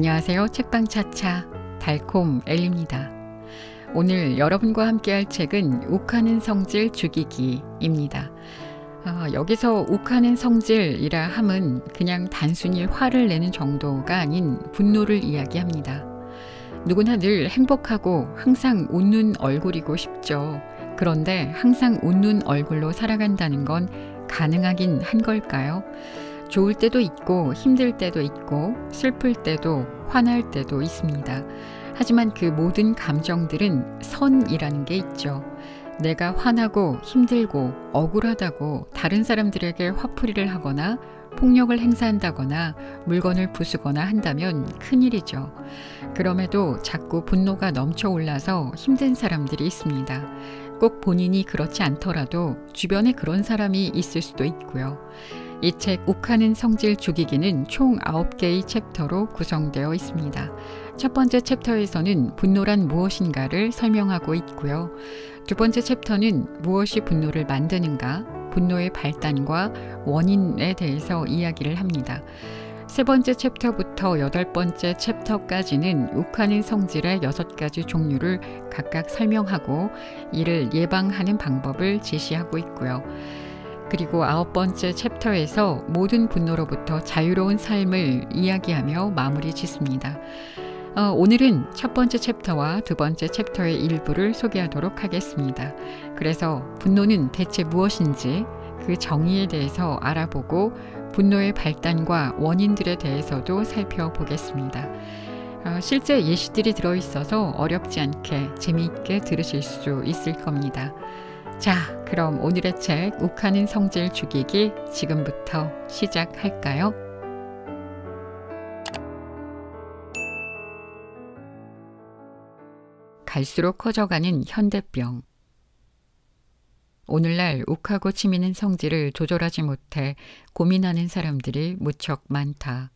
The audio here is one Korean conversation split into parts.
안녕하세요. 책방차차 달콤 엘리입니다. 오늘 여러분과 함께할 책은 욱하는 성질 죽이기입니다. 어, 여기서 욱하는 성질이라 함은 그냥 단순히 화를 내는 정도가 아닌 분노를 이야기합니다. 누구나 늘 행복하고 항상 웃는 얼굴이고 싶죠. 그런데 항상 웃는 얼굴로 살아간다는 건 가능하긴 한 걸까요? 좋을 때도 있고 힘들 때도 있고 슬플 때도 화날 때도 있습니다. 하지만 그 모든 감정들은 선이라는 게 있죠. 내가 화나고 힘들고 억울하다고 다른 사람들에게 화풀이를 하거나 폭력을 행사한다거나 물건을 부수거나 한다면 큰일이죠. 그럼에도 자꾸 분노가 넘쳐 올라서 힘든 사람들이 있습니다. 꼭 본인이 그렇지 않더라도 주변에 그런 사람이 있을 수도 있고요. 이책 욱하는 성질 죽이기는 총 9개의 챕터로 구성되어 있습니다. 첫 번째 챕터에서는 분노란 무엇인가를 설명하고 있고요. 두 번째 챕터는 무엇이 분노를 만드는가, 분노의 발단과 원인에 대해서 이야기를 합니다. 세 번째 챕터부터 여덟 번째 챕터까지는 욱하는 성질의 여섯 가지 종류를 각각 설명하고 이를 예방하는 방법을 제시하고 있고요. 그리고 아홉 번째 챕터에서 모든 분노로부터 자유로운 삶을 이야기하며 마무리 짓습니다. 어, 오늘은 첫 번째 챕터와 두 번째 챕터의 일부를 소개하도록 하겠습니다. 그래서 분노는 대체 무엇인지 그 정의에 대해서 알아보고 분노의 발단과 원인들에 대해서도 살펴보겠습니다. 어, 실제 예시들이 들어있어서 어렵지 않게 재미있게 들으실 수 있을 겁니다. 자, 그럼 오늘의 책 욱하는 성질 죽이기 지금부터 시작할까요? 갈수록 커져가는 현대병. 오늘날 욱하고 치미는 성질을 조절하지 못해 고민하는 사람들이 무척 많다.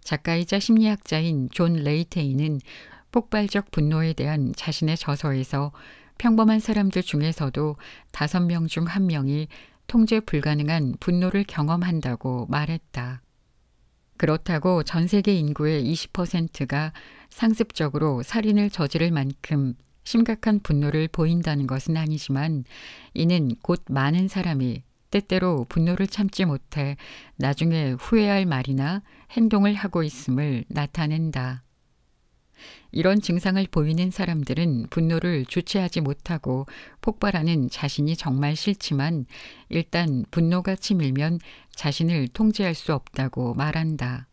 작가이자 심리학자인 존 레이테이는 폭발적 분노에 대한 자신의 저서에서 평범한 사람들 중에서도 다섯 명중한 명이 통제 불가능한 분노를 경험한다고 말했다. 그렇다고 전 세계 인구의 20%가 상습적으로 살인을 저지를 만큼 심각한 분노를 보인다는 것은 아니지만 이는 곧 많은 사람이 때때로 분노를 참지 못해 나중에 후회할 말이나 행동을 하고 있음을 나타낸다. 이런 증상을 보이는 사람들은 분노를 주체하지 못하고 폭발하는 자신이 정말 싫지만 일단 분노가 치밀면 자신을 통제할 수 없다고 말한다.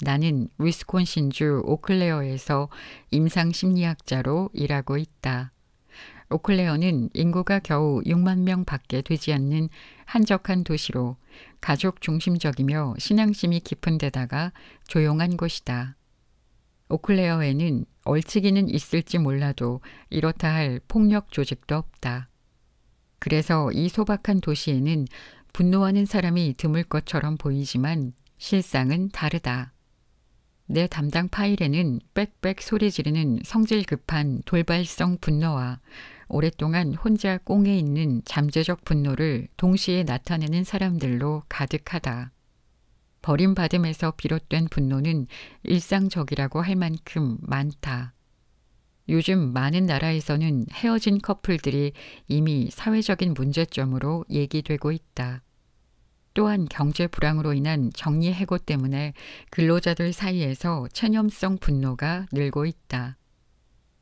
나는 위스콘신주 오클레어에서 임상심리학자로 일하고 있다. 오클레어는 인구가 겨우 6만 명 밖에 되지 않는 한적한 도시로 가족 중심적이며 신앙심이 깊은 데다가 조용한 곳이다. 오클레어에는 얼치기는 있을지 몰라도 이렇다 할 폭력 조직도 없다. 그래서 이 소박한 도시에는 분노하는 사람이 드물 것처럼 보이지만 실상은 다르다. 내 담당 파일에는 빽빽 소리 지르는 성질 급한 돌발성 분노와 오랫동안 혼자 꽁에 있는 잠재적 분노를 동시에 나타내는 사람들로 가득하다. 버림받음에서 비롯된 분노는 일상적이라고 할 만큼 많다. 요즘 많은 나라에서는 헤어진 커플들이 이미 사회적인 문제점으로 얘기되고 있다. 또한 경제 불황으로 인한 정리 해고 때문에 근로자들 사이에서 체념성 분노가 늘고 있다.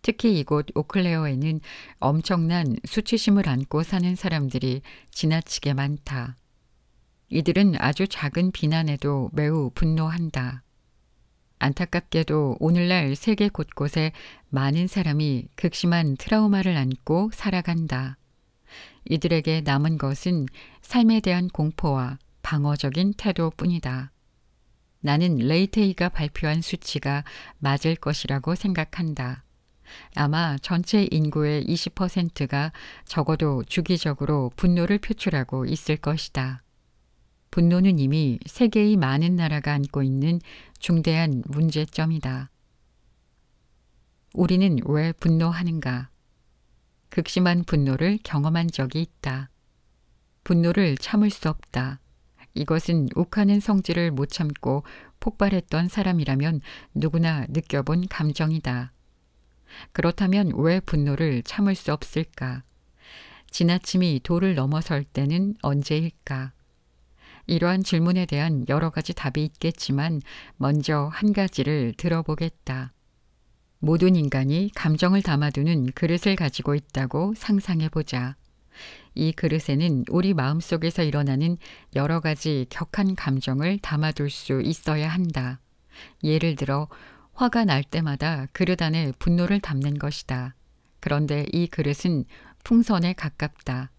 특히 이곳 오클레어에는 엄청난 수치심을 안고 사는 사람들이 지나치게 많다. 이들은 아주 작은 비난에도 매우 분노한다. 안타깝게도 오늘날 세계 곳곳에 많은 사람이 극심한 트라우마를 안고 살아간다. 이들에게 남은 것은 삶에 대한 공포와 방어적인 태도뿐이다. 나는 레이테이가 발표한 수치가 맞을 것이라고 생각한다. 아마 전체 인구의 20%가 적어도 주기적으로 분노를 표출하고 있을 것이다. 분노는 이미 세계의 많은 나라가 안고 있는 중대한 문제점이다. 우리는 왜 분노하는가? 극심한 분노를 경험한 적이 있다. 분노를 참을 수 없다. 이것은 욱하는 성질을 못 참고 폭발했던 사람이라면 누구나 느껴본 감정이다. 그렇다면 왜 분노를 참을 수 없을까? 지나침이 도를 넘어설 때는 언제일까? 이러한 질문에 대한 여러 가지 답이 있겠지만 먼저 한 가지를 들어보겠다. 모든 인간이 감정을 담아두는 그릇을 가지고 있다고 상상해보자. 이 그릇에는 우리 마음속에서 일어나는 여러 가지 격한 감정을 담아둘 수 있어야 한다. 예를 들어 화가 날 때마다 그릇 안에 분노를 담는 것이다. 그런데 이 그릇은 풍선에 가깝다.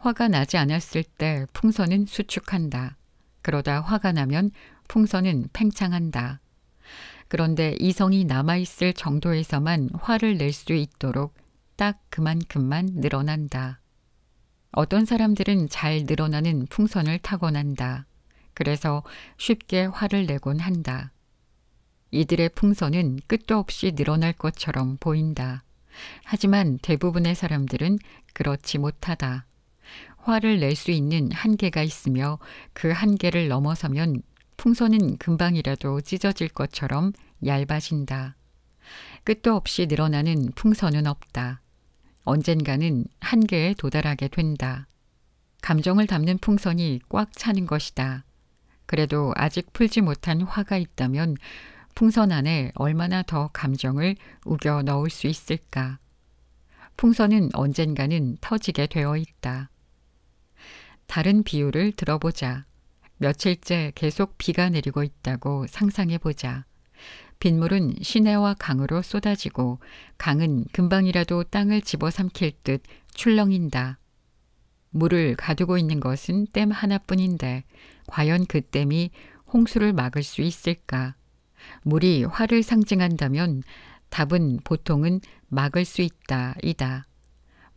화가 나지 않았을 때 풍선은 수축한다. 그러다 화가 나면 풍선은 팽창한다. 그런데 이성이 남아있을 정도에서만 화를 낼 수 있도록 딱 그만큼만 늘어난다. 어떤 사람들은 잘 늘어나는 풍선을 타고난다. 그래서 쉽게 화를 내곤 한다. 이들의 풍선은 끝도 없이 늘어날 것처럼 보인다. 하지만 대부분의 사람들은 그렇지 못하다. 화를 낼 수 있는 한계가 있으며 그 한계를 넘어서면 풍선은 금방이라도 찢어질 것처럼 얇아진다. 끝도 없이 늘어나는 풍선은 없다. 언젠가는 한계에 도달하게 된다. 감정을 담는 풍선이 꽉 차는 것이다. 그래도 아직 풀지 못한 화가 있다면 풍선 안에 얼마나 더 감정을 우겨 넣을 수 있을까? 풍선은 언젠가는 터지게 되어 있다. 다른 비유를 들어보자. 며칠째 계속 비가 내리고 있다고 상상해 보자. 빗물은 시내와 강으로 쏟아지고 강은 금방이라도 땅을 집어삼킬 듯 출렁인다. 물을 가두고 있는 것은 댐 하나뿐인데 과연 그 댐이 홍수를 막을 수 있을까? 물이 화를 상징한다면 답은 보통은 막을 수 있다, 이다.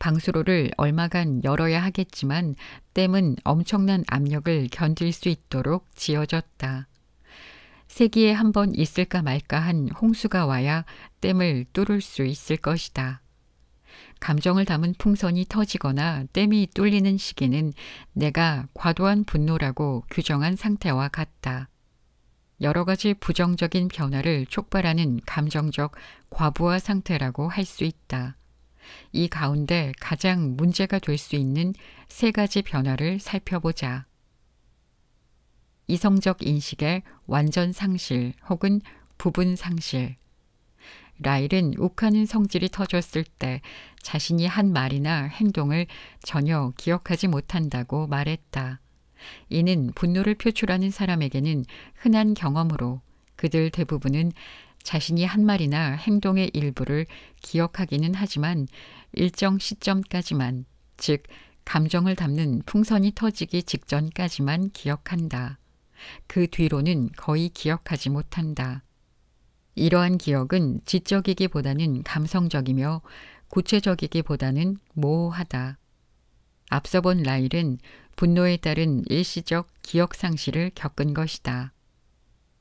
방수로를 얼마간 열어야 하겠지만 댐은 엄청난 압력을 견딜 수 있도록 지어졌다. 세기에 한 번 있을까 말까 한 홍수가 와야 댐을 뚫을 수 있을 것이다. 감정을 담은 풍선이 터지거나 댐이 뚫리는 시기는 내가 과도한 분노라고 규정한 상태와 같다. 여러 가지 부정적인 변화를 촉발하는 감정적 과부하 상태라고 할 수 있다. 이 가운데 가장 문제가 될 수 있는 세 가지 변화를 살펴보자. 이성적 인식의 완전 상실 혹은 부분 상실. 라일은 욱하는 성질이 터졌을 때 자신이 한 말이나 행동을 전혀 기억하지 못한다고 말했다. 이는 분노를 표출하는 사람에게는 흔한 경험으로 그들 대부분은 자신이 한 말이나 행동의 일부를 기억하기는 하지만 일정 시점까지만, 즉, 감정을 담는 풍선이 터지기 직전까지만 기억한다. 그 뒤로는 거의 기억하지 못한다. 이러한 기억은 지적이기보다는 감성적이며 구체적이기보다는 모호하다. 앞서 본 라일은 분노에 따른 일시적 기억 상실을 겪은 것이다.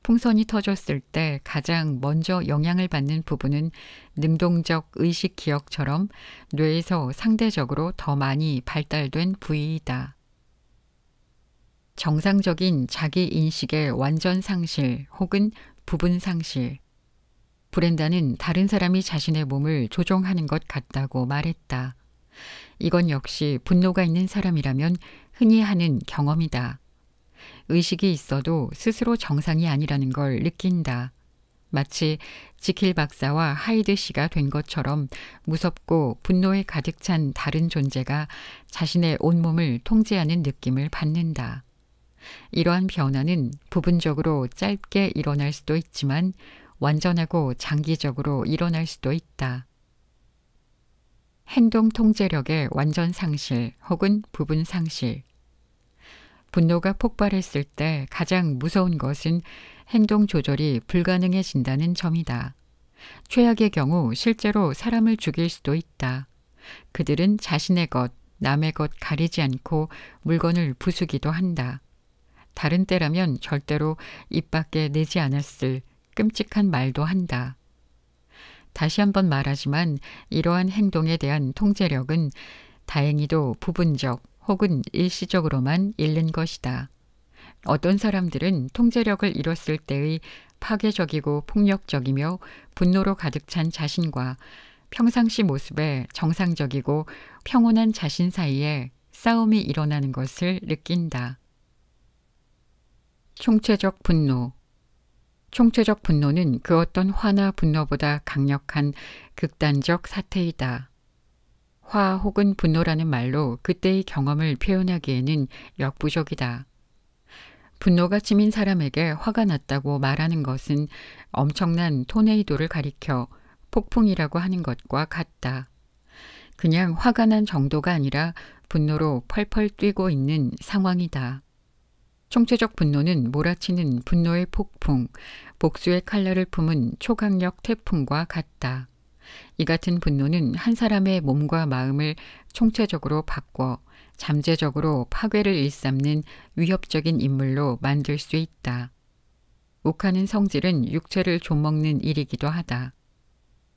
풍선이 터졌을 때 가장 먼저 영향을 받는 부분은 능동적 의식 기억처럼 뇌에서 상대적으로 더 많이 발달된 부위이다. 정상적인 자기 인식의 완전 상실 혹은 부분 상실. 브렌다는 다른 사람이 자신의 몸을 조종하는 것 같다고 말했다. 이건 역시 분노가 있는 사람이라면 흔히 하는 경험이다. 의식이 있어도 스스로 정상이 아니라는 걸 느낀다. 마치 지킬 박사와 하이드 씨가 된 것처럼 무섭고 분노에 가득 찬 다른 존재가 자신의 온몸을 통제하는 느낌을 받는다. 이러한 변화는 부분적으로 짧게 일어날 수도 있지만 완전하고 장기적으로 일어날 수도 있다. 행동 통제력의 완전 상실 혹은 부분 상실 분노가 폭발했을 때 가장 무서운 것은 행동 조절이 불가능해진다는 점이다. 최악의 경우 실제로 사람을 죽일 수도 있다. 그들은 자신의 것, 남의 것 가리지 않고 물건을 부수기도 한다. 다른 때라면 절대로 입 밖에 내지 않았을 끔찍한 말도 한다. 다시 한번 말하지만 이러한 행동에 대한 통제력은 다행히도 부분적 혹은 일시적으로만 잃는 것이다. 어떤 사람들은 통제력을 잃었을 때의 파괴적이고 폭력적이며 분노로 가득 찬 자신과 평상시 모습의 정상적이고 평온한 자신 사이에 싸움이 일어나는 것을 느낀다. 총체적 분노 총체적 분노는 그 어떤 화나 분노보다 강력한 극단적 사태이다. 화 혹은 분노라는 말로 그때의 경험을 표현하기에는 역부족이다. 분노가 치민 사람에게 화가 났다고 말하는 것은 엄청난 토네이도를 가리켜 폭풍이라고 하는 것과 같다. 그냥 화가 난 정도가 아니라 분노로 펄펄 뛰고 있는 상황이다. 총체적 분노는 몰아치는 분노의 폭풍, 복수의 칼날을 품은 초강력 태풍과 같다. 이 같은 분노는 한 사람의 몸과 마음을 총체적으로 바꿔 잠재적으로 파괴를 일삼는 위협적인 인물로 만들 수 있다. 욱하는 성질은 육체를 좀먹는 일이기도 하다.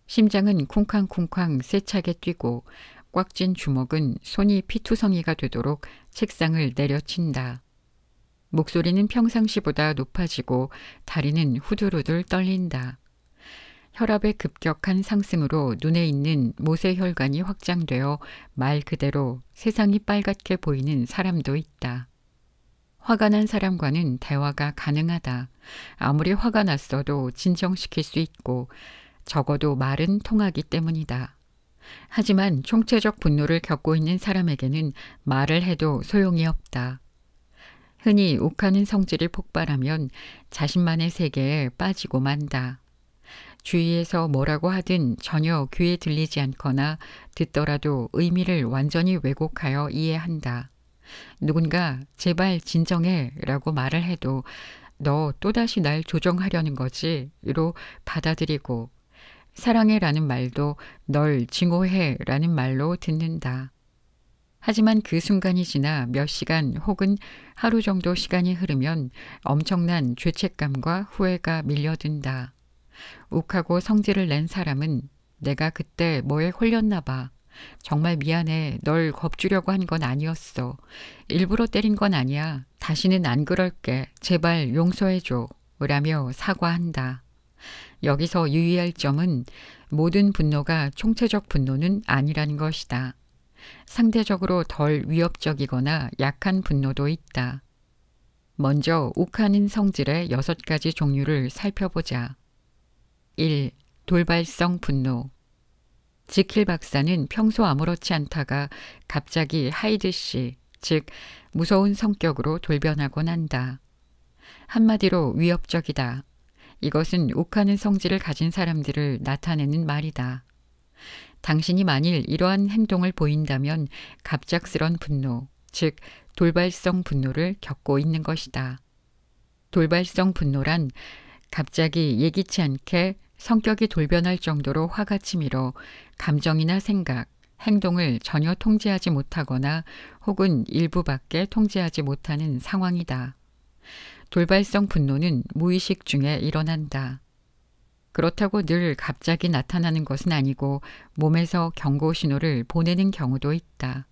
심장은 쿵쾅쿵쾅 세차게 뛰고 꽉 찐 주먹은 손이 피투성이가 되도록 책상을 내려친다. 목소리는 평상시보다 높아지고 다리는 후들후들 떨린다. 혈압의 급격한 상승으로 눈에 있는 모세혈관이 확장되어 말 그대로 세상이 빨갛게 보이는 사람도 있다. 화가 난 사람과는 대화가 가능하다. 아무리 화가 났어도 진정시킬 수 있고 적어도 말은 통하기 때문이다. 하지만 총체적 분노를 겪고 있는 사람에게는 말을 해도 소용이 없다. 흔히 욱하는 성질이 폭발하면 자신만의 세계에 빠지고 만다. 주위에서 뭐라고 하든 전혀 귀에 들리지 않거나 듣더라도 의미를 완전히 왜곡하여 이해한다. 누군가 제발 진정해 라고 말을 해도 너 또다시 날 조정하려는 거지 로 받아들이고 사랑해 라는 말도 널 증오해 라는 말로 듣는다. 하지만 그 순간이 지나 몇 시간 혹은 하루 정도 시간이 흐르면 엄청난 죄책감과 후회가 밀려든다. 욱하고 성질을 낸 사람은 내가 그때 뭐에 홀렸나 봐. 정말 미안해. 널 겁주려고 한 건 아니었어. 일부러 때린 건 아니야. 다시는 안 그럴게. 제발 용서해줘. 라며 사과한다. 여기서 유의할 점은 모든 분노가 총체적 분노는 아니라는 것이다. 상대적으로 덜 위협적이거나 약한 분노도 있다. 먼저 욱하는 성질의 여섯 가지 종류를 살펴보자. 1. 돌발성 분노 지킬 박사는 평소 아무렇지 않다가 갑자기 하이드 씨, 즉 무서운 성격으로 돌변하곤 한다. 한마디로 위협적이다. 이것은 욱하는 성질을 가진 사람들을 나타내는 말이다. 당신이 만일 이러한 행동을 보인다면 갑작스런 분노, 즉 돌발성 분노를 겪고 있는 것이다. 돌발성 분노란 갑자기 예기치 않게 성격이 돌변할 정도로 화가 치밀어 감정이나 생각, 행동을 전혀 통제하지 못하거나 혹은 일부밖에 통제하지 못하는 상황이다. 돌발성 분노는 무의식 중에 일어난다. 그렇다고 늘 갑자기 나타나는 것은 아니고 몸에서 경고 신호를 보내는 경우도 있다.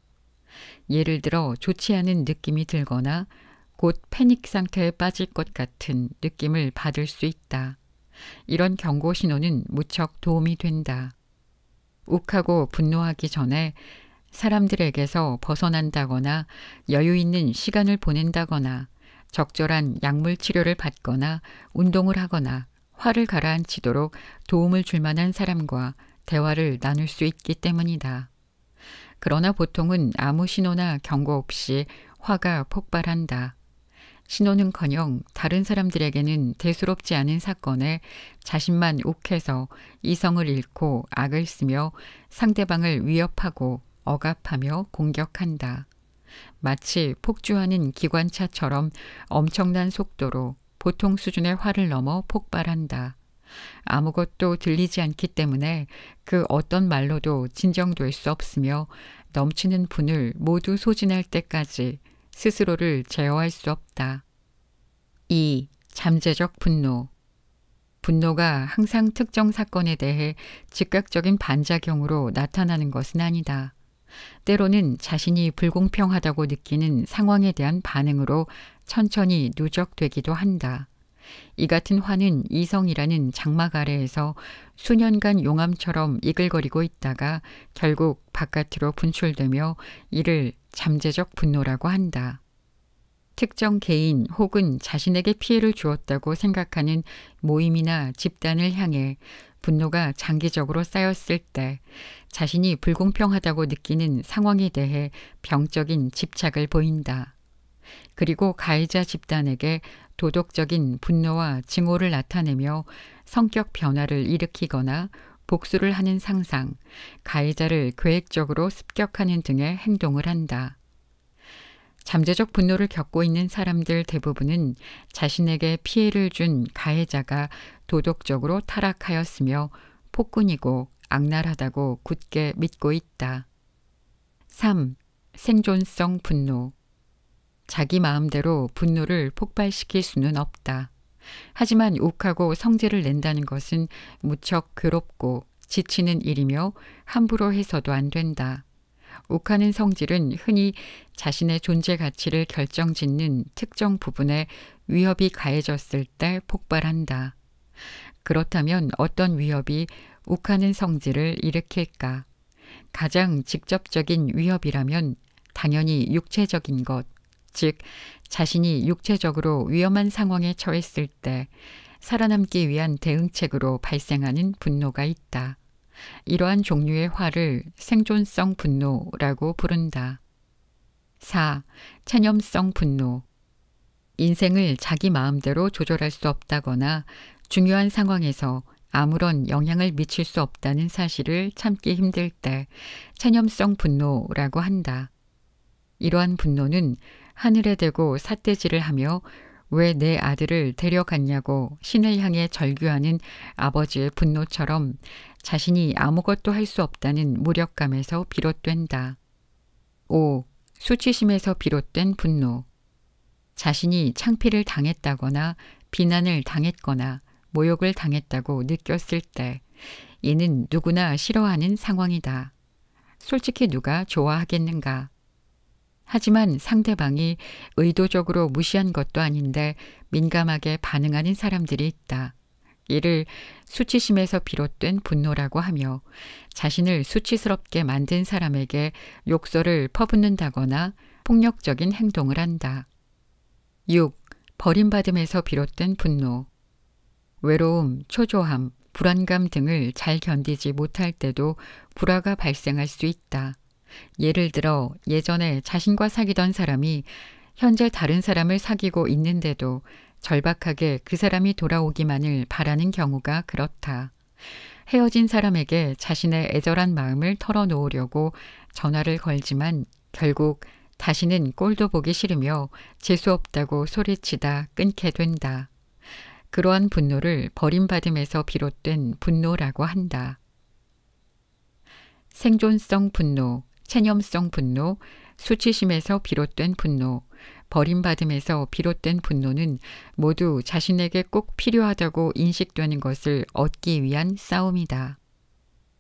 예를 들어 좋지 않은 느낌이 들거나 곧 패닉 상태에 빠질 것 같은 느낌을 받을 수 있다. 이런 경고 신호는 무척 도움이 된다. 욱하고 분노하기 전에 사람들에게서 벗어난다거나 여유 있는 시간을 보낸다거나 적절한 약물 치료를 받거나 운동을 하거나 화를 가라앉히도록 도움을 줄 만한 사람과 대화를 나눌 수 있기 때문이다. 그러나 보통은 아무 신호나 경고 없이 화가 폭발한다. 신호는커녕 다른 사람들에게는 대수롭지 않은 사건에 자신만 욱해서 이성을 잃고 악을 쓰며 상대방을 위협하고 억압하며 공격한다. 마치 폭주하는 기관차처럼 엄청난 속도로 보통 수준의 화를 넘어 폭발한다. 아무것도 들리지 않기 때문에 그 어떤 말로도 진정될 수 없으며 넘치는 분을 모두 소진할 때까지 스스로를 제어할 수 없다. 2. 잠재적 분노 분노가 항상 특정 사건에 대해 즉각적인 반작용으로 나타나는 것은 아니다. 때로는 자신이 불공평하다고 느끼는 상황에 대한 반응으로 천천히 누적되기도 한다. 이 같은 화는 이성이라는 장막 아래에서 수년간 용암처럼 이글거리고 있다가 결국 바깥으로 분출되며 이를 잠재적 분노라고 한다. 특정 개인 혹은 자신에게 피해를 주었다고 생각하는 모임이나 집단을 향해 분노가 장기적으로 쌓였을 때 자신이 불공평하다고 느끼는 상황에 대해 병적인 집착을 보인다. 그리고 가해자 집단에게 도덕적인 분노와 증오를 나타내며 성격 변화를 일으키거나 복수를 하는 상상, 가해자를 계획적으로 습격하는 등의 행동을 한다. 잠재적 분노를 겪고 있는 사람들 대부분은 자신에게 피해를 준 가해자가 도덕적으로 타락하였으며 폭군이고 악랄하다고 굳게 믿고 있다. 3. 생존성 분노 자기 마음대로 분노를 폭발시킬 수는 없다. 하지만 욱하고 성질을 낸다는 것은 무척 괴롭고 지치는 일이며 함부로 해서도 안 된다. 욱하는 성질은 흔히 자신의 존재 가치를 결정짓는 특정 부분에 위협이 가해졌을 때 폭발한다. 그렇다면 어떤 위협이 욱하는 성질을 일으킬까? 가장 직접적인 위협이라면 당연히 육체적인 것, 즉 자신이 육체적으로 위험한 상황에 처했을 때 살아남기 위한 대응책으로 발생하는 분노가 있다. 이러한 종류의 화를 생존성 분노라고 부른다. 4. 체념성 분노 인생을 자기 마음대로 조절할 수 없다거나 중요한 상황에서 아무런 영향을 미칠 수 없다는 사실을 참기 힘들 때 체념성 분노라고 한다. 이러한 분노는 하늘에 대고 삿대질을 하며 왜 내 아들을 데려갔냐고 신을 향해 절규하는 아버지의 분노처럼 자신이 아무것도 할 수 없다는 무력감에서 비롯된다. 5. 수치심에서 비롯된 분노 자신이 창피를 당했다거나 비난을 당했거나 모욕을 당했다고 느꼈을 때 이는 누구나 싫어하는 상황이다. 솔직히 누가 좋아하겠는가? 하지만 상대방이 의도적으로 무시한 것도 아닌데 민감하게 반응하는 사람들이 있다. 이를 수치심에서 비롯된 분노라고 하며 자신을 수치스럽게 만든 사람에게 욕설을 퍼붓는다거나 폭력적인 행동을 한다. 6. 버림받음에서 비롯된 분노 외로움, 초조함, 불안감 등을 잘 견디지 못할 때도 불화가 발생할 수 있다. 예를 들어 예전에 자신과 사귀던 사람이 현재 다른 사람을 사귀고 있는데도 절박하게 그 사람이 돌아오기만을 바라는 경우가 그렇다. 헤어진 사람에게 자신의 애절한 마음을 털어놓으려고 전화를 걸지만 결국 다시는 꼴도 보기 싫으며 재수없다고 소리치다 끊게 된다. 그러한 분노를 버림받음에서 비롯된 분노라고 한다. 생존성 분노, 체념성 분노, 수치심에서 비롯된 분노, 버림받음에서 비롯된 분노는 모두 자신에게 꼭 필요하다고 인식되는 것을 얻기 위한 싸움이다.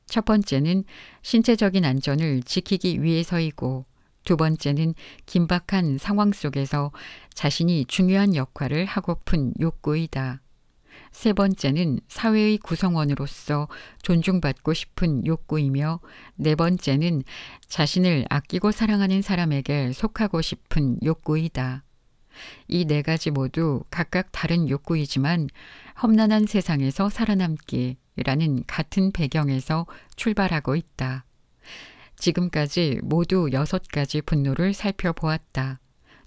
첫 번째는 신체적인 안전을 지키기 위해서이고 두 번째는 긴박한 상황 속에서 자신이 중요한 역할을 하고픈 욕구이다. 세 번째는 사회의 구성원으로서 존중받고 싶은 욕구이며 네 번째는 자신을 아끼고 사랑하는 사람에게 속하고 싶은 욕구이다. 이 네 가지 모두 각각 다른 욕구이지만 험난한 세상에서 살아남기라는 같은 배경에서 출발하고 있다. 지금까지 모두 여섯 가지 분노를 살펴보았다.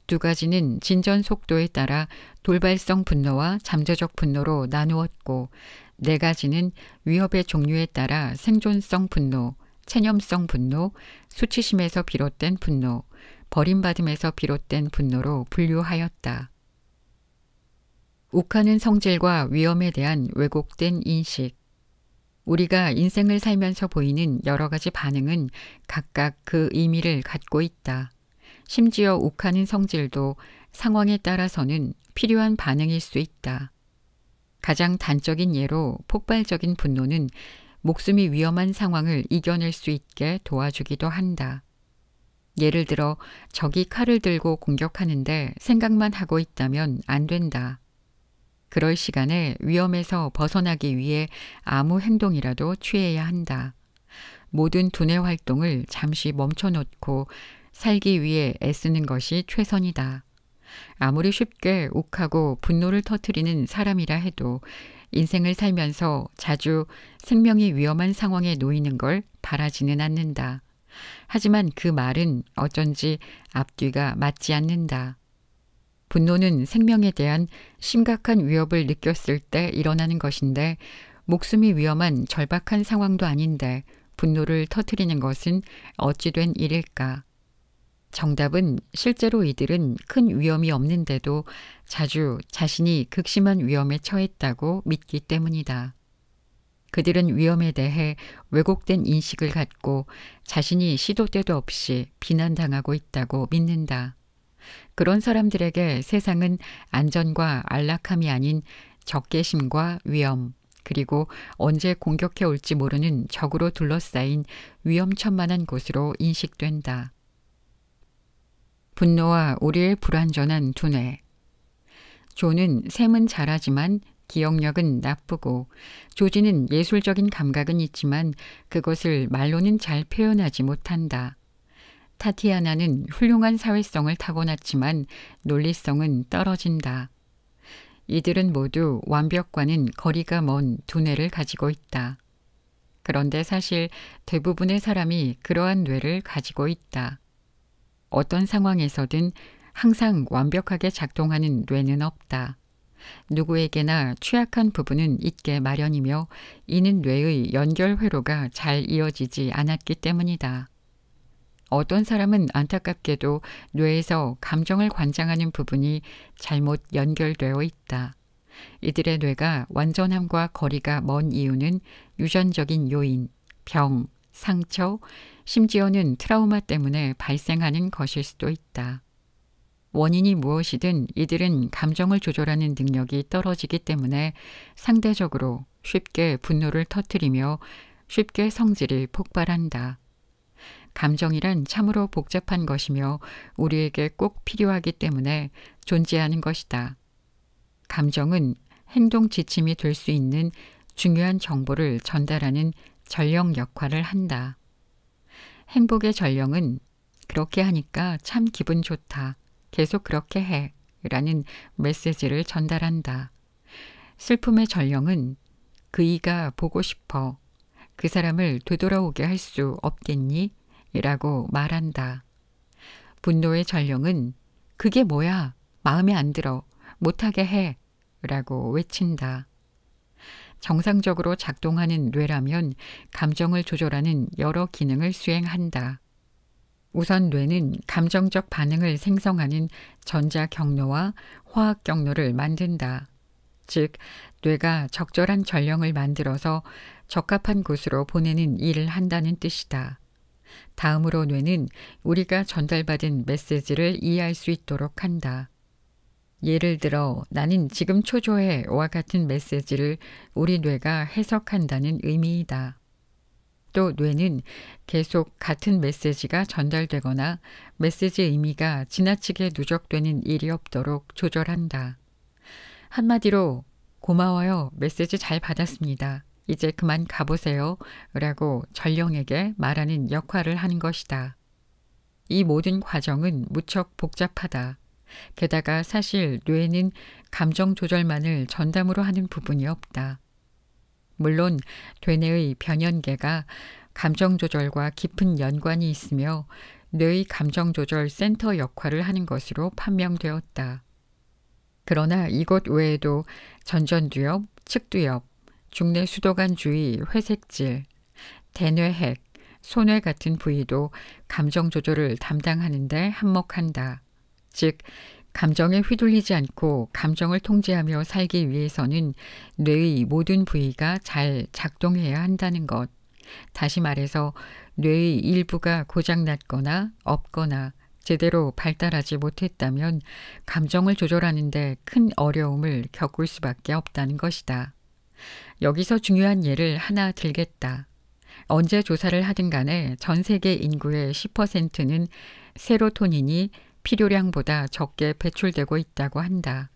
두 가지는 진전 속도에 따라 돌발성 분노와 잠재적 분노로 나누었고 네 가지는 위협의 종류에 따라 생존성 분노, 체념성 분노, 수치심에서 비롯된 분노, 버림받음에서 비롯된 분노로 분류하였다. 욱하는 성질과 위험에 대한 왜곡된 인식 우리가 인생을 살면서 보이는 여러 가지 반응은 각각 그 의미를 갖고 있다. 심지어 욱하는 성질도 상황에 따라서는 필요한 반응일 수 있다. 가장 단적인 예로 폭발적인 분노는 목숨이 위험한 상황을 이겨낼 수 있게 도와주기도 한다. 예를 들어 적이 칼을 들고 공격하는데 생각만 하고 있다면 안 된다. 그럴 시간에 위험에서 벗어나기 위해 아무 행동이라도 취해야 한다. 모든 두뇌 활동을 잠시 멈춰놓고 살기 위해 애쓰는 것이 최선이다. 아무리 쉽게 욱하고 분노를 터트리는 사람이라 해도 인생을 살면서 자주 생명이 위험한 상황에 놓이는 걸 바라지는 않는다. 하지만 그 말은 어쩐지 앞뒤가 맞지 않는다. 분노는 생명에 대한 심각한 위협을 느꼈을 때 일어나는 것인데 목숨이 위험한 절박한 상황도 아닌데 분노를 터트리는 것은 어찌된 일일까? 정답은 실제로 이들은 큰 위험이 없는데도 자주 자신이 극심한 위험에 처했다고 믿기 때문이다. 그들은 위험에 대해 왜곡된 인식을 갖고 자신이 시도 때도 없이 비난당하고 있다고 믿는다. 그런 사람들에게 세상은 안전과 안락함이 아닌 적개심과 위험, 그리고 언제 공격해 올지 모르는 적으로 둘러싸인 위험천만한 곳으로 인식된다. 분노와 우리의 불완전한 두뇌. 조는 샘은 잘하지만 기억력은 나쁘고 조지는 예술적인 감각은 있지만 그것을 말로는 잘 표현하지 못한다. 타티아나는 훌륭한 사회성을 타고났지만 논리성은 떨어진다. 이들은 모두 완벽과는 거리가 먼 두뇌를 가지고 있다. 그런데 사실 대부분의 사람이 그러한 뇌를 가지고 있다. 어떤 상황에서든 항상 완벽하게 작동하는 뇌는 없다. 누구에게나 취약한 부분은 있게 마련이며 이는 뇌의 연결 회로가 잘 이어지지 않았기 때문이다. 어떤 사람은 안타깝게도 뇌에서 감정을 관장하는 부분이 잘못 연결되어 있다. 이들의 뇌가 완전함과 거리가 먼 이유는 유전적인 요인, 병, 상처, 심지어는 트라우마 때문에 발생하는 것일 수도 있다. 원인이 무엇이든 이들은 감정을 조절하는 능력이 떨어지기 때문에 상대적으로 쉽게 분노를 터뜨리며 쉽게 성질이 폭발한다. 감정이란 참으로 복잡한 것이며 우리에게 꼭 필요하기 때문에 존재하는 것이다. 감정은 행동 지침이 될 수 있는 중요한 정보를 전달하는 전령 역할을 한다. 행복의 전령은 그렇게 하니까 참 기분 좋다. 계속 그렇게 해. 라는 메시지를 전달한다. 슬픔의 전령은 그이가 보고 싶어. 그 사람을 되돌아오게 할 수 없겠니? 라고 말한다. 분노의 전령은 그게 뭐야? 마음에 안 들어. 못하게 해. 라고 외친다. 정상적으로 작동하는 뇌라면 감정을 조절하는 여러 기능을 수행한다. 우선 뇌는 감정적 반응을 생성하는 전자 경로와 화학 경로를 만든다. 즉, 뇌가 적절한 전령을 만들어서 적합한 곳으로 보내는 일을 한다는 뜻이다. 다음으로 뇌는 우리가 전달받은 메시지를 이해할 수 있도록 한다. 예를 들어 나는 지금 초조해와 같은 메시지를 우리 뇌가 해석한다는 의미이다. 또 뇌는 계속 같은 메시지가 전달되거나 메시지 의미가 지나치게 누적되는 일이 없도록 조절한다. 한마디로 고마워요. 메시지 잘 받았습니다. 이제 그만 가보세요. 라고 전령에게 말하는 역할을 하는 것이다. 이 모든 과정은 무척 복잡하다. 게다가 사실 뇌는 감정 조절만을 전담으로 하는 부분이 없다. 물론 뇌내의 변연계가 감정 조절과 깊은 연관이 있으며 뇌의 감정 조절 센터 역할을 하는 것으로 판명되었다. 그러나 이것 외에도 전전두엽, 측두엽, 중뇌 수도관 주위 회색질, 대뇌핵, 소뇌 같은 부위도 감정 조절을 담당하는데 한몫한다. 즉 감정에 휘둘리지 않고 감정을 통제하며 살기 위해서는 뇌의 모든 부위가 잘 작동해야 한다는 것. 다시 말해서 뇌의 일부가 고장났거나 없거나 제대로 발달하지 못했다면 감정을 조절하는데 큰 어려움을 겪을 수밖에 없다는 것이다. 여기서 중요한 예를 하나 들겠다. 언제 조사를 하든 간에 전 세계 인구의 10%는 세로토닌이 필요량보다 적게 배출되고 있다고 한다.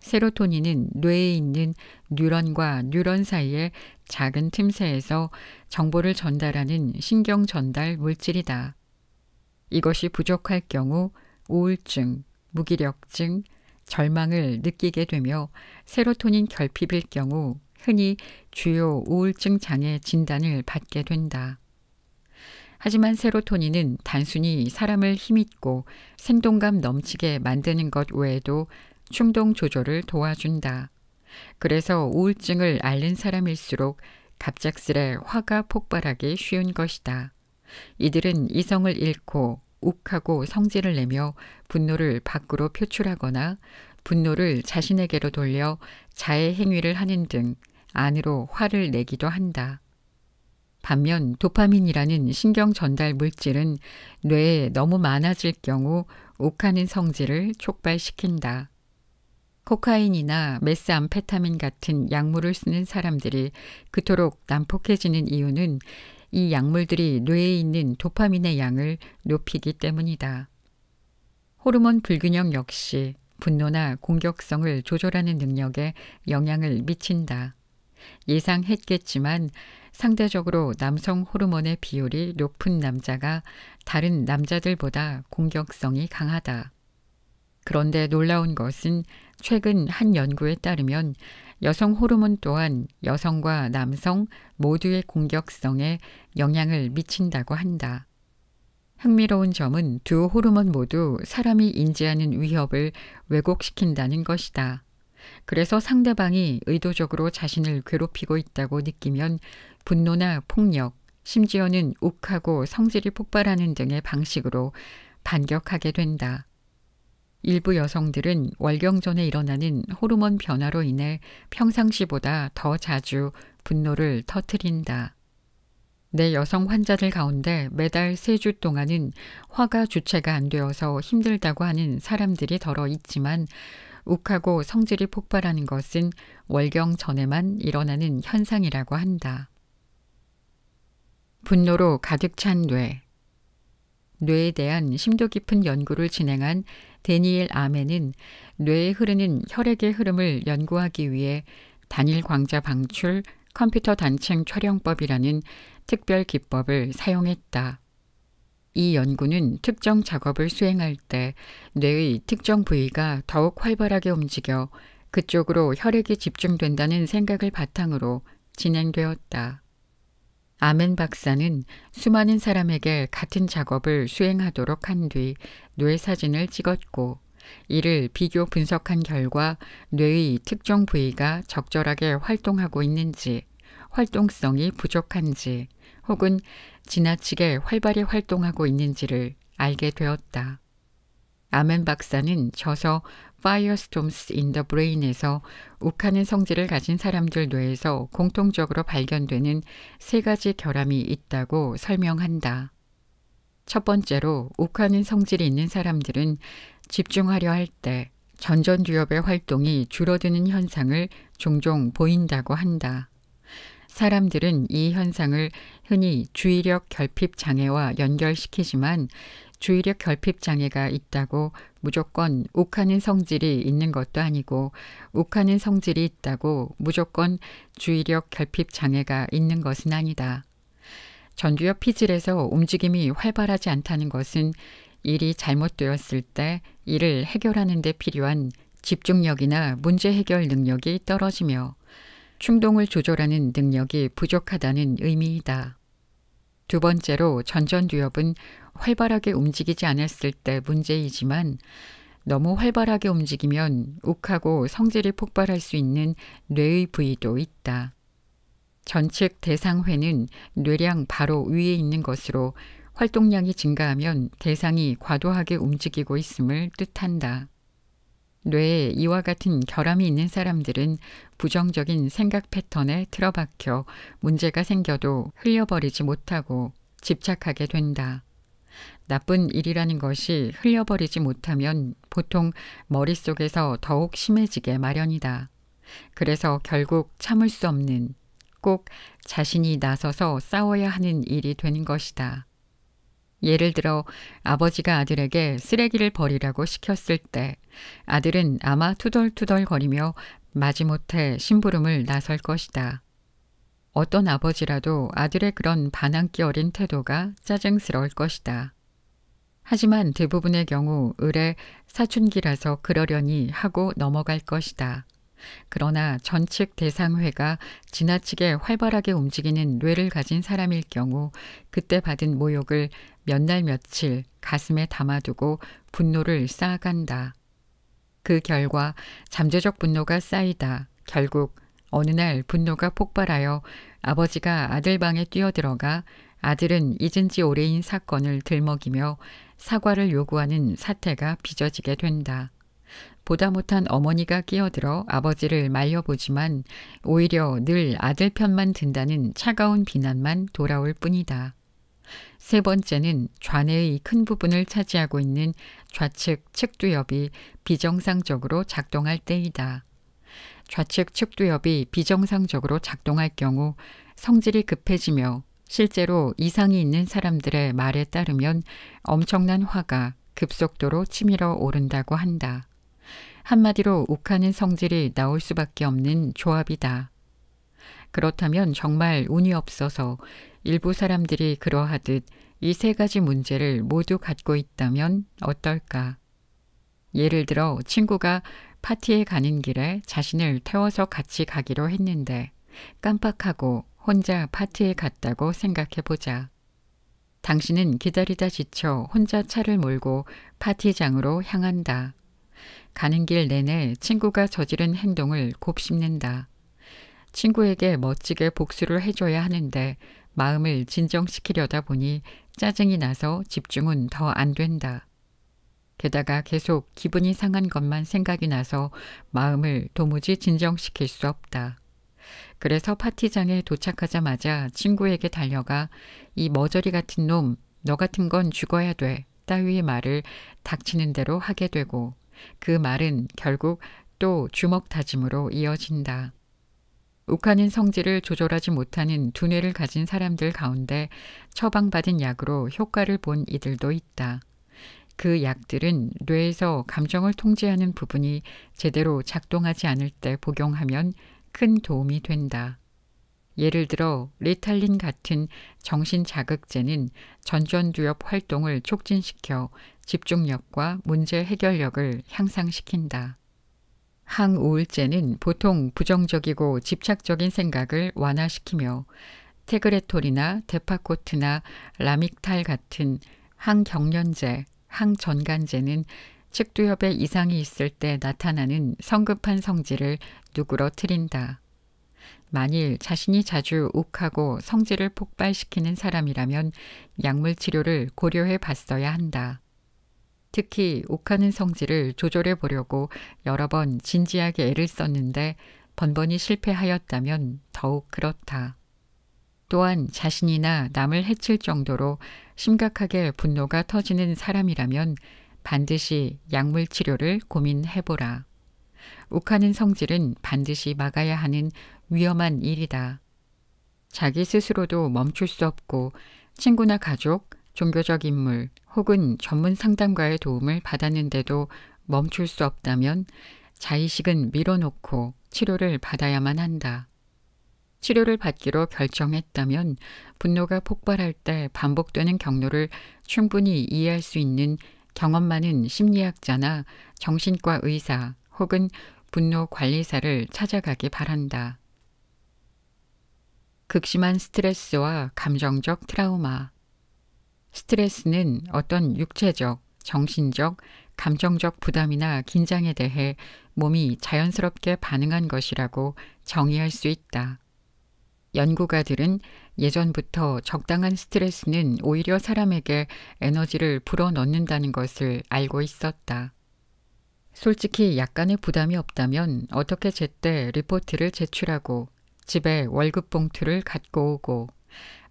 세로토닌은 뇌에 있는 뉴런과 뉴런 사이의 작은 틈새에서 정보를 전달하는 신경 전달 물질이다. 이것이 부족할 경우 우울증, 무기력증, 절망을 느끼게 되며 세로토닌 결핍일 경우 흔히 주요 우울증 장애 진단을 받게 된다. 하지만 세로토닌은 단순히 사람을 힘있고 생동감 넘치게 만드는 것 외에도 충동 조절을 도와준다. 그래서 우울증을 앓는 사람일수록 갑작스레 화가 폭발하기 쉬운 것이다. 이들은 이성을 잃고 욱하고 성질을 내며 분노를 밖으로 표출하거나 분노를 자신에게로 돌려 자해 행위를 하는 등 안으로 화를 내기도 한다. 반면 도파민이라는 신경 전달 물질은 뇌에 너무 많아질 경우 욱하는 성질을 촉발시킨다. 코카인이나 메스암페타민 같은 약물을 쓰는 사람들이 그토록 난폭해지는 이유는 이 약물들이 뇌에 있는 도파민의 양을 높이기 때문이다. 호르몬 불균형 역시 분노나 공격성을 조절하는 능력에 영향을 미친다. 예상했겠지만 상대적으로 남성 호르몬의 비율이 높은 남자가 다른 남자들보다 공격성이 강하다. 그런데 놀라운 것은 최근 한 연구에 따르면 여성 호르몬 또한 여성과 남성 모두의 공격성에 영향을 미친다고 한다. 흥미로운 점은 두 호르몬 모두 사람이 인지하는 위협을 왜곡시킨다는 것이다. 그래서 상대방이 의도적으로 자신을 괴롭히고 있다고 느끼면 분노나 폭력, 심지어는 욱하고 성질이 폭발하는 등의 방식으로 반격하게 된다. 일부 여성들은 월경전에 일어나는 호르몬 변화로 인해 평상시보다 더 자주 분노를 터트린다. 내 네, 여성 환자들 가운데 매달 3주 동안은 화가 주체가 안 되어서 힘들다고 하는 사람들이 덜어 있지만 욱하고 성질이 폭발하는 것은 월경 전에만 일어나는 현상이라고 한다. 분노로 가득 찬 뇌. 뇌에 대한 심도 깊은 연구를 진행한 데니엘 아멘은 뇌에 흐르는 혈액의 흐름을 연구하기 위해 단일 광자 방출 컴퓨터 단층 촬영법이라는 특별 기법을 사용했다. 이 연구는 특정 작업을 수행할 때 뇌의 특정 부위가 더욱 활발하게 움직여 그쪽으로 혈액이 집중된다는 생각을 바탕으로 진행되었다. 아멘 박사는 수많은 사람에게 같은 작업을 수행하도록 한 뒤 뇌 사진을 찍었고 이를 비교 분석한 결과 뇌의 특정 부위가 적절하게 활동하고 있는지 활동성이 부족한지 혹은 지나치게 활발히 활동하고 있는지를 알게 되었다. 아멘 박사는 저서 Firestorms in the Brain에서 욱하는 성질을 가진 사람들 뇌에서 공통적으로 발견되는 세 가지 결함이 있다고 설명한다. 첫 번째로 욱하는 성질이 있는 사람들은 집중하려 할 때 전전두엽의 활동이 줄어드는 현상을 종종 보인다고 한다. 사람들은 이 현상을 흔히 주의력 결핍 장애와 연결시키지만 주의력 결핍 장애가 있다고 무조건 욱하는 성질이 있는 것도 아니고 욱하는 성질이 있다고 무조건 주의력 결핍 장애가 있는 것은 아니다. 전두엽 피질에서 움직임이 활발하지 않다는 것은 일이 잘못되었을 때 이를 해결하는 데 필요한 집중력이나 문제 해결 능력이 떨어지며 충동을 조절하는 능력이 부족하다는 의미이다. 두 번째로 전전두엽은 활발하게 움직이지 않았을 때 문제이지만 너무 활발하게 움직이면 욱하고 성질이 폭발할 수 있는 뇌의 부위도 있다. 전측 대상회는 뇌량 바로 위에 있는 것으로 활동량이 증가하면 대상이 과도하게 움직이고 있음을 뜻한다. 뇌에 이와 같은 결함이 있는 사람들은 부정적인 생각 패턴에 틀어박혀 문제가 생겨도 흘려버리지 못하고 집착하게 된다. 나쁜 일이라는 것이 흘려버리지 못하면 보통 머릿속에서 더욱 심해지게 마련이다. 그래서 결국 참을 수 없는 꼭 자신이 나서서 싸워야 하는 일이 되는 것이다. 예를 들어 아버지가 아들에게 쓰레기를 버리라고 시켰을 때 아들은 아마 투덜투덜거리며 마지못해 심부름을 나설 것이다. 어떤 아버지라도 아들의 그런 반항기 어린 태도가 짜증스러울 것이다. 하지만 대부분의 경우 을의 사춘기라서 그러려니 하고 넘어갈 것이다. 그러나 전측 대상회가 지나치게 활발하게 움직이는 뇌를 가진 사람일 경우 그때 받은 모욕을 몇 날 며칠 가슴에 담아두고 분노를 쌓아간다. 그 결과 잠재적 분노가 쌓이다 결국 어느 날 분노가 폭발하여 아버지가 아들 방에 뛰어들어가 아들은 잊은 지 오래인 사건을 들먹이며 사과를 요구하는 사태가 빚어지게 된다. 보다 못한 어머니가 끼어들어 아버지를 말려보지만 오히려 늘 아들 편만 든다는 차가운 비난만 돌아올 뿐이다. 세 번째는 좌뇌의 큰 부분을 차지하고 있는 좌측 측두엽이 비정상적으로 작동할 때이다. 좌측 측두엽이 비정상적으로 작동할 경우 성질이 급해지며 실제로 이상이 있는 사람들의 말에 따르면 엄청난 화가 급속도로 치밀어 오른다고 한다. 한마디로 욱하는 성질이 나올 수밖에 없는 조합이다. 그렇다면 정말 운이 없어서 일부 사람들이 그러하듯 이 세 가지 문제를 모두 갖고 있다면 어떨까? 예를 들어 친구가 파티에 가는 길에 자신을 태워서 같이 가기로 했는데 깜빡하고 혼자 파티에 갔다고 생각해 보자. 당신은 기다리다 지쳐 혼자 차를 몰고 파티장으로 향한다. 가는 길 내내 친구가 저지른 행동을 곱씹는다. 친구에게 멋지게 복수를 해줘야 하는데 마음을 진정시키려다 보니 짜증이 나서 집중은 더 안 된다. 게다가 계속 기분이 상한 것만 생각이 나서 마음을 도무지 진정시킬 수 없다. 그래서 파티장에 도착하자마자 친구에게 달려가 이 머저리 같은 놈, 너 같은 건 죽어야 돼. 따위의 말을 닥치는 대로 하게 되고 그 말은 결국 또 주먹다짐으로 이어진다. 욱하는 성질을 조절하지 못하는 두뇌를 가진 사람들 가운데 처방받은 약으로 효과를 본 이들도 있다. 그 약들은 뇌에서 감정을 통제하는 부분이 제대로 작동하지 않을 때 복용하면 큰 도움이 된다. 예를 들어 레탈린 같은 정신자극제는 전전두엽 활동을 촉진시켜 집중력과 문제 해결력을 향상시킨다. 항우울제는 보통 부정적이고 집착적인 생각을 완화시키며 테그레톨이나 데파코트나 라믹탈 같은 항경련제, 항전간제는 측두엽에 이상이 있을 때 나타나는 성급한 성질을 누그러뜨린다. 만일 자신이 자주 욱하고 성질을 폭발시키는 사람이라면 약물 치료를 고려해 봤어야 한다. 특히 욱하는 성질을 조절해 보려고 여러 번 진지하게 애를 썼는데 번번이 실패하였다면 더욱 그렇다. 또한 자신이나 남을 해칠 정도로 심각하게 분노가 터지는 사람이라면 반드시 약물 치료를 고민해보라. 욱하는 성질은 반드시 막아야 하는 위험한 일이다. 자기 스스로도 멈출 수 없고 친구나 가족, 종교적 인물 혹은 전문 상담가의 도움을 받았는데도 멈출 수 없다면 자의식은 밀어놓고 치료를 받아야만 한다. 치료를 받기로 결정했다면 분노가 폭발할 때 반복되는 경로를 충분히 이해할 수 있는 경험 많은 심리학자나 정신과 의사 혹은 분노 관리사를 찾아가기 바란다. 극심한 스트레스와 감정적 트라우마 스트레스는 어떤 육체적, 정신적, 감정적 부담이나 긴장에 대해 몸이 자연스럽게 반응한 것이라고 정의할 수 있다. 연구가들은 예전부터 적당한 스트레스는 오히려 사람에게 에너지를 불어넣는다는 것을 알고 있었다. 솔직히 약간의 부담이 없다면 어떻게 제때 리포트를 제출하고 집에 월급 봉투를 갖고 오고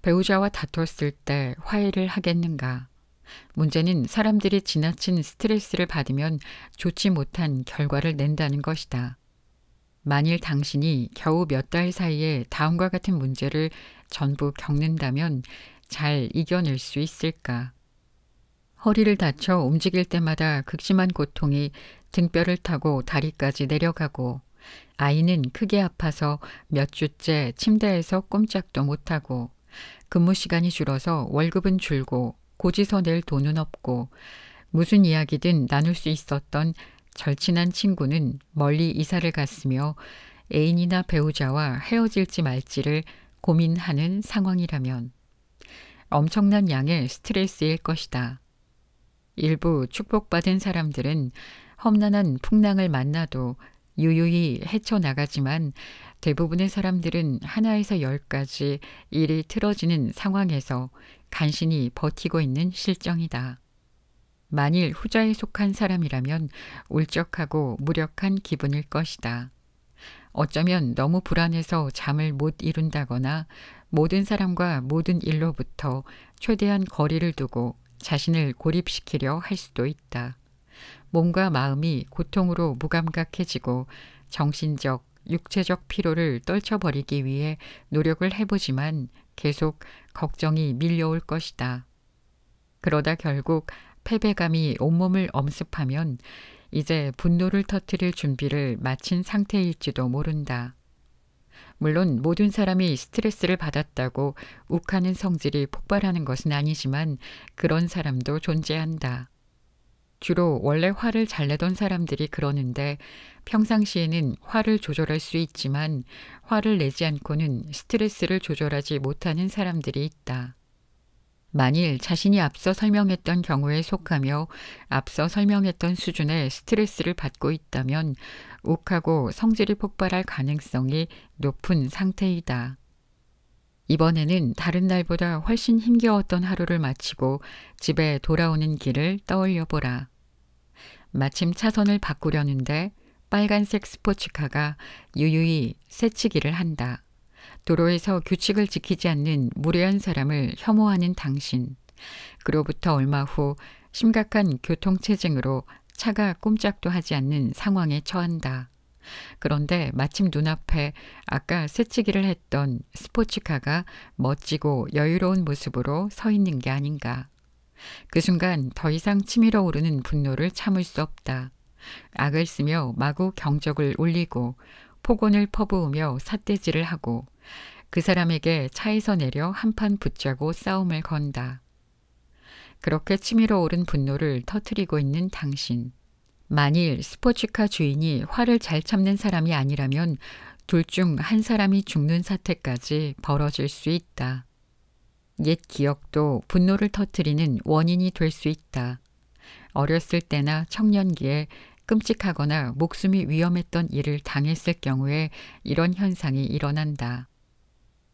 배우자와 다퉜을 때 화해를 하겠는가? 문제는 사람들이 지나친 스트레스를 받으면 좋지 못한 결과를 낸다는 것이다. 만일 당신이 겨우 몇 달 사이에 다음과 같은 문제를 전부 겪는다면 잘 이겨낼 수 있을까? 허리를 다쳐 움직일 때마다 극심한 고통이 등뼈를 타고 다리까지 내려가고 아이는 크게 아파서 몇 주째 침대에서 꼼짝도 못하고 근무 시간이 줄어서 월급은 줄고 고지서 낼 돈은 없고 무슨 이야기든 나눌 수 있었던 절친한 친구는 멀리 이사를 갔으며 애인이나 배우자와 헤어질지 말지를 고민하는 상황이라면 엄청난 양의 스트레스일 것이다. 일부 축복받은 사람들은 험난한 풍랑을 만나도 유유히 헤쳐나가지만 대부분의 사람들은 하나에서 열까지 일이 틀어지는 상황에서 간신히 버티고 있는 실정이다. 만일 후자에 속한 사람이라면 울적하고 무력한 기분일 것이다. 어쩌면 너무 불안해서 잠을 못 이룬다거나 모든 사람과 모든 일로부터 최대한 거리를 두고 자신을 고립시키려 할 수도 있다. 몸과 마음이 고통으로 무감각해지고 정신적, 육체적 피로를 떨쳐버리기 위해 노력을 해보지만 계속 걱정이 밀려올 것이다. 그러다 결국 패배감이 온몸을 엄습하면 이제 분노를 터트릴 준비를 마친 상태일지도 모른다. 물론 모든 사람이 스트레스를 받았다고 욱하는 성질이 폭발하는 것은 아니지만 그런 사람도 존재한다. 주로 원래 화를 잘 내던 사람들이 그러는데 평상시에는 화를 조절할 수 있지만 화를 내지 않고는 스트레스를 조절하지 못하는 사람들이 있다. 만일 자신이 앞서 설명했던 경우에 속하며 앞서 설명했던 수준의 스트레스를 받고 있다면 욱하고 성질이 폭발할 가능성이 높은 상태이다. 이번에는 다른 날보다 훨씬 힘겨웠던 하루를 마치고 집에 돌아오는 길을 떠올려 보라. 마침 차선을 바꾸려는데 빨간색 스포츠카가 유유히 새치기를 한다. 도로에서 규칙을 지키지 않는 무례한 사람을 혐오하는 당신. 그로부터 얼마 후 심각한 교통체증으로 차가 꼼짝도 하지 않는 상황에 처한다. 그런데 마침 눈앞에 아까 새치기를 했던 스포츠카가 멋지고 여유로운 모습으로 서 있는 게 아닌가. 그 순간 더 이상 치밀어 오르는 분노를 참을 수 없다. 악을 쓰며 마구 경적을 울리고 폭언을 퍼부으며 삿대질을 하고 그 사람에게 차에서 내려 한 판 붙자고 싸움을 건다. 그렇게 치밀어 오른 분노를 터트리고 있는 당신. 만일 스포츠카 주인이 화를 잘 참는 사람이 아니라면 둘 중 한 사람이 죽는 사태까지 벌어질 수 있다. 옛 기억도 분노를 터트리는 원인이 될 수 있다. 어렸을 때나 청년기에 끔찍하거나 목숨이 위험했던 일을 당했을 경우에 이런 현상이 일어난다.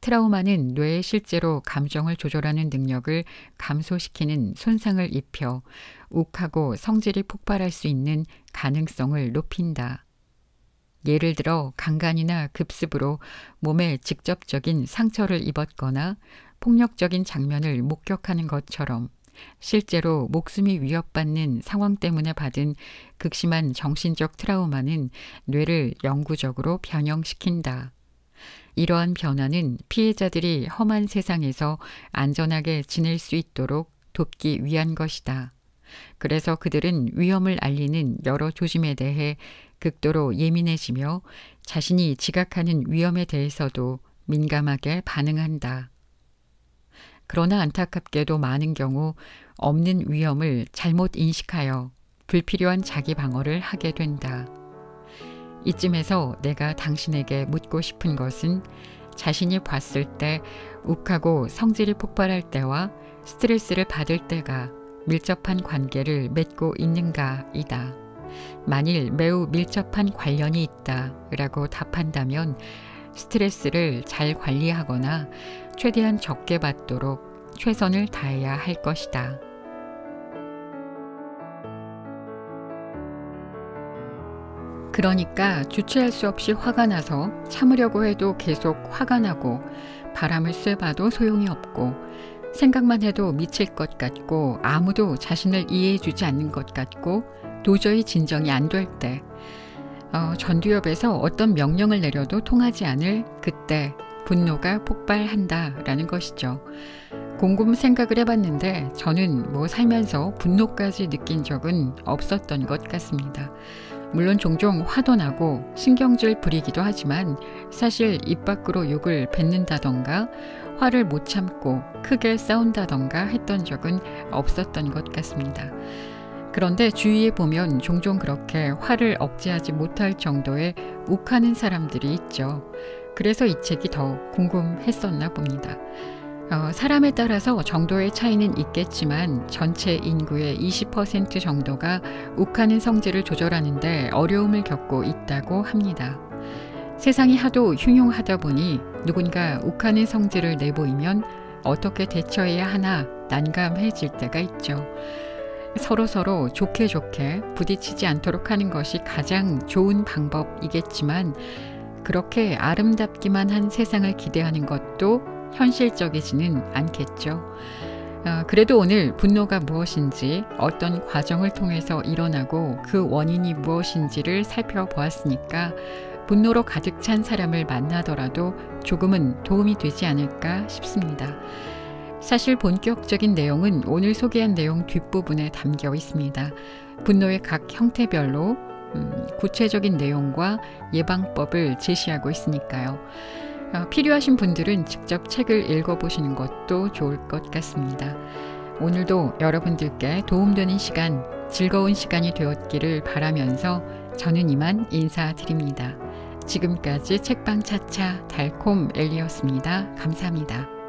트라우마는 뇌에 실제로 감정을 조절하는 능력을 감소시키는 손상을 입혀 욱하고 성질이 폭발할 수 있는 가능성을 높인다. 예를 들어 강간이나 급습으로 몸에 직접적인 상처를 입었거나 폭력적인 장면을 목격하는 것처럼 실제로 목숨이 위협받는 상황 때문에 받은 극심한 정신적 트라우마는 뇌를 영구적으로 변형시킨다. 이러한 변화는 피해자들이 험한 세상에서 안전하게 지낼 수 있도록 돕기 위한 것이다. 그래서 그들은 위험을 알리는 여러 조짐에 대해 극도로 예민해지며 자신이 지각하는 위험에 대해서도 민감하게 반응한다. 그러나 안타깝게도 많은 경우 없는 위험을 잘못 인식하여 불필요한 자기 방어를 하게 된다. 이쯤에서 내가 당신에게 묻고 싶은 것은 자신이 봤을 때 욱하고 성질이 폭발할 때와 스트레스를 받을 때가 밀접한 관계를 맺고 있는가이다. 만일 매우 밀접한 관련이 있다 라고 답한다면 스트레스를 잘 관리하거나 최대한 적게 받도록 최선을 다해야 할 것이다. 그러니까 주체할 수 없이 화가 나서 참으려고 해도 계속 화가 나고 바람을 쐬봐도 소용이 없고 생각만 해도 미칠 것 같고 아무도 자신을 이해해 주지 않는 것 같고 도저히 진정이 안 될 때, 어, 전두엽에서 어떤 명령을 내려도 통하지 않을 그때 분노가 폭발한다라는 것이죠. 곰곰 생각을 해봤는데 저는 뭐 살면서 분노까지 느낀 적은 없었던 것 같습니다. 물론 종종 화도 나고 신경질 부리기도 하지만 사실 입 밖으로 욕을 뱉는다던가 화를 못 참고 크게 싸운다던가 했던 적은 없었던 것 같습니다. 그런데 주위에 보면 종종 그렇게 화를 억제하지 못할 정도의 욱하는 사람들이 있죠. 그래서 이 책이 더 궁금했었나 봅니다. 어, 사람에 따라서 정도의 차이는 있겠지만 전체 인구의 20% 정도가 욱하는 성질을 조절하는데 어려움을 겪고 있다고 합니다. 세상이 하도 흉흉하다 보니 누군가 욱하는 성질을 내보이면 어떻게 대처해야 하나 난감해질 때가 있죠. 서로 서로 좋게 좋게 부딪히지 않도록 하는 것이 가장 좋은 방법이겠지만 그렇게 아름답기만 한 세상을 기대하는 것도 현실적이지는 않겠죠. 어, 그래도 오늘 분노가 무엇인지 어떤 과정을 통해서 일어나고 그 원인이 무엇인지를 살펴보았으니까 분노로 가득 찬 사람을 만나더라도 조금은 도움이 되지 않을까 싶습니다. 사실 본격적인 내용은 오늘 소개한 내용 뒷부분에 담겨 있습니다. 분노의 각 형태별로 음, 구체적인 내용과 예방법을 제시하고 있으니까요. 어, 필요하신 분들은 직접 책을 읽어보시는 것도 좋을 것 같습니다. 오늘도 여러분들께 도움되는 시간, 즐거운 시간이 되었기를 바라면서 저는 이만 인사드립니다. 지금까지 책방차차 달콤 엘리였습니다. 감사합니다.